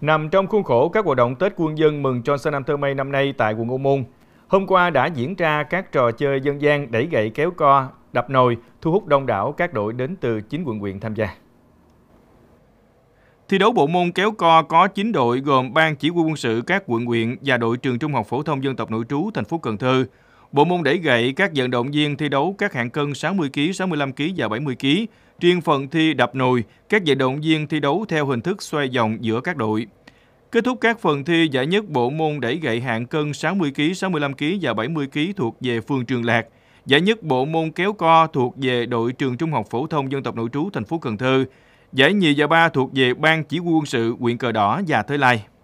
Nằm trong khuôn khổ các hoạt động Tết quân dân mừng Johnson Thơ mây năm nay tại quận Ô Môn, hôm qua đã diễn ra các trò chơi dân gian đẩy gậy kéo co, đập nồi, thu hút đông đảo các đội đến từ 9 quận huyện tham gia. Thi đấu bộ môn kéo co có 9 đội gồm Ban Chỉ huy quân sự các quận huyện và đội trường Trung học phổ thông dân tộc nội trú thành phố Cần Thơ, Bộ môn đẩy gậy các vận động viên thi đấu các hạng cân 60 kg, 65 kg và 70 kg. Riêng phần thi đập nồi, các vận động viên thi đấu theo hình thức xoay vòng giữa các đội. Kết thúc các phần thi giải nhất bộ môn đẩy gậy hạng cân 60 kg, 65 kg và 70 kg thuộc về phường Trường Lạc. Giải nhất bộ môn kéo co thuộc về đội trường Trung học phổ thông dân tộc nội trú thành phố Cần Thơ. Giải nhì và ba thuộc về ban chỉ huy quân sự huyện Cờ Đỏ và Thới Lai.